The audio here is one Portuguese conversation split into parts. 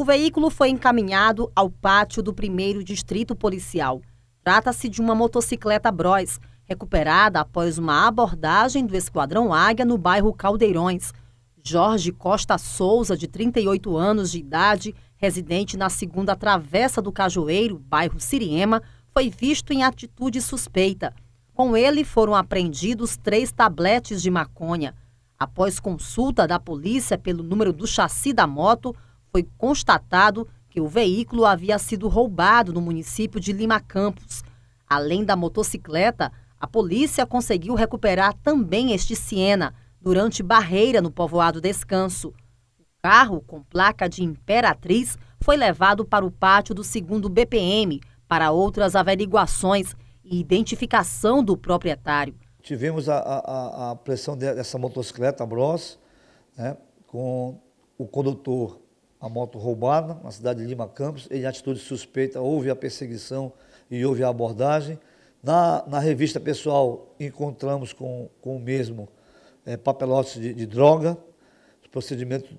O veículo foi encaminhado ao pátio do primeiro distrito policial. Trata-se de uma motocicleta Bros, recuperada após uma abordagem do Esquadrão Águia no bairro Caldeirões. Jorge Costa Souza, de 38 anos de idade, residente na segunda travessa do Cajueiro, bairro Siriema, foi visto em atitude suspeita. Com ele foram apreendidos três tabletes de maconha. Após consulta da polícia pelo número do chassi da moto, foi constatado que o veículo havia sido roubado no município de Lima Campos. Além da motocicleta, a polícia conseguiu recuperar também este Siena durante barreira no povoado Descanso. O carro, com placa de Imperatriz, foi levado para o pátio do segundo BPM para outras averiguações e identificação do proprietário. Tivemos a, a, a pressão dessa motocicleta Bros, né, com o condutor a moto roubada na cidade de Lima Campos. Ele, em atitude suspeita, houve a perseguição e houve a abordagem. Na, na revista pessoal, encontramos com, com o mesmo é, papelotes de, de droga, procedimentos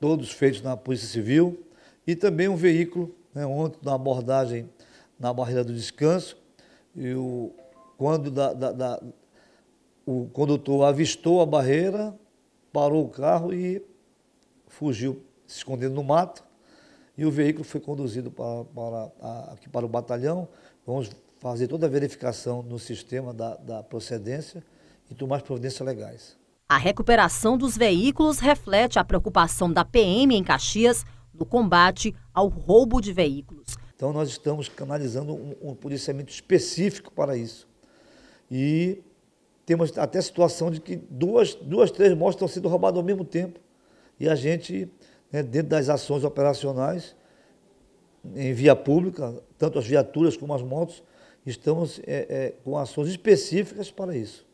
todos feitos na Polícia Civil, e também um veículo, né, ontem na abordagem na Barreira do Descanso, e o, quando da, da, da, o condutor avistou a barreira, parou o carro e fugiu se escondendo no mato, e o veículo foi conduzido para, para, aqui para o batalhão. Vamos fazer toda a verificação no sistema da, da procedência e tomar as providências legais. A recuperação dos veículos reflete a preocupação da PM em Caxias no combate ao roubo de veículos. Então, nós estamos canalizando um, um policiamento específico para isso. E temos até a situação de que duas, duas três motos estão sendo roubadas ao mesmo tempo. E a gente né, dentro das ações operacionais em via pública, tanto as viaturas como as motos, estamos é, é, com ações específicas para isso.